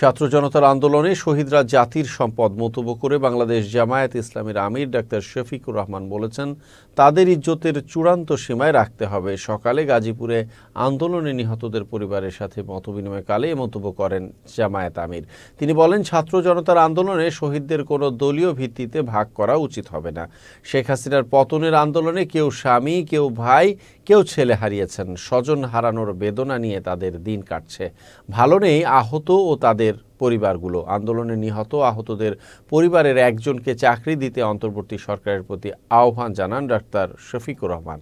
ছাত্র জনতার আন্দোলনে শহীদরা জাতির সম্পদ মতব্য করে বাংলাদেশ জামায়াত ইসলামের আমির ডাক্তার শফিকুর রহমান বলেছেন তাদের ইজ্জতের চূড়ান্ত সীমায় রাখতে হবে সকালে গাজীপুরে আন্দোলনে নিহতদের পরিবারের সাথে মতবিনিময়কালে এ মন্তব্য করেন জামায়াত আমির তিনি বলেন ছাত্র জনতার আন্দোলনে শহীদদের কোনো দলীয় ভিত্তিতে ভাগ করা উচিত হবে না শেখ হাসিনার পতনের আন্দোলনে কেউ স্বামী কেউ ভাই কেউ ছেলে হারিয়েছেন স্বজন হারানোর বেদনা নিয়ে তাদের দিন কাটছে ভালো নেই আহত ও তাদের পরিবারগুলো আন্দোলনে নিহত আহতদের পরিবারের একজনকে চাকরি দিতে অন্তর্বর্তী সরকারের প্রতি আহ্বান জানান ডাক্তার শফিকুর রহমান